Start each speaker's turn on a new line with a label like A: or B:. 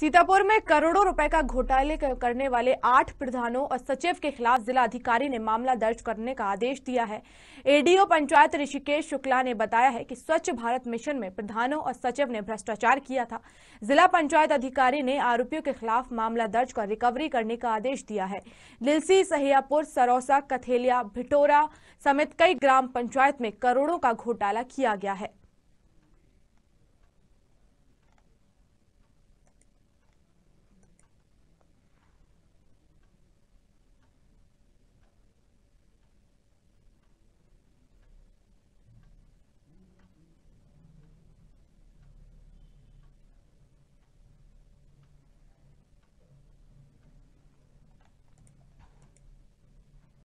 A: सीतापुर में करोड़ों रुपए का घोटाले करने वाले आठ प्रधानों और सचिव के खिलाफ जिला अधिकारी ने मामला दर्ज करने का आदेश दिया है एडीओ पंचायत ऋषिकेश शुक्ला ने बताया है कि स्वच्छ भारत मिशन में प्रधानों और सचिव ने भ्रष्टाचार किया था जिला पंचायत अधिकारी ने आरोपियों के खिलाफ मामला दर्ज कर रिकवरी करने का आदेश दिया है लिलसी सहियापुर सरोसा कथेलिया भिटोरा समेत कई ग्राम पंचायत में करोड़ों का घोटाला किया गया है